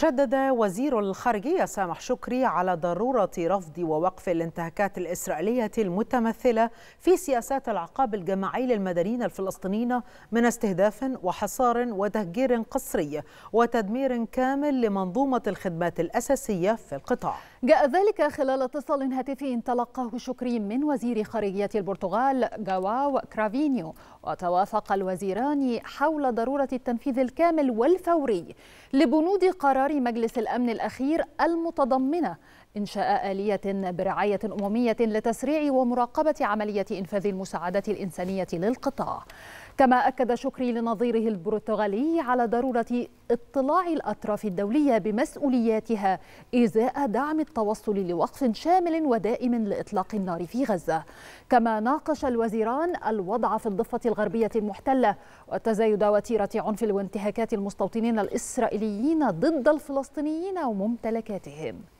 شدد وزير الخارجية سامح شكري على ضرورة رفض ووقف الانتهاكات الإسرائيلية المتمثلة في سياسات العقاب الجماعي للمدنيين الفلسطينيين من استهداف وحصار وتهجير قسري وتدمير كامل لمنظومة الخدمات الأساسية في القطاع جاء ذلك خلال اتصال هاتفي تلقاه شكري من وزير خارجية البرتغال جواو كرافينيو وتوافق الوزيران حول ضرورة التنفيذ الكامل والفوري لبنود قرار مجلس الأمن الأخير المتضمنة إنشاء آلية برعاية أممية لتسريع ومراقبة عملية إنفاذ المساعدة الإنسانية للقطاع كما أكد شكري لنظيره البرتغالي على ضرورة اطلاع الأطراف الدولية بمسؤولياتها إزاء دعم التوصل لوقف شامل ودائم لإطلاق النار في غزة كما ناقش الوزيران الوضع في الضفة الغربية المحتلة وتزايد وتيرة عنف وانتهاكات المستوطنين الإسرائيليين ضد الفلسطينيين وممتلكاتهم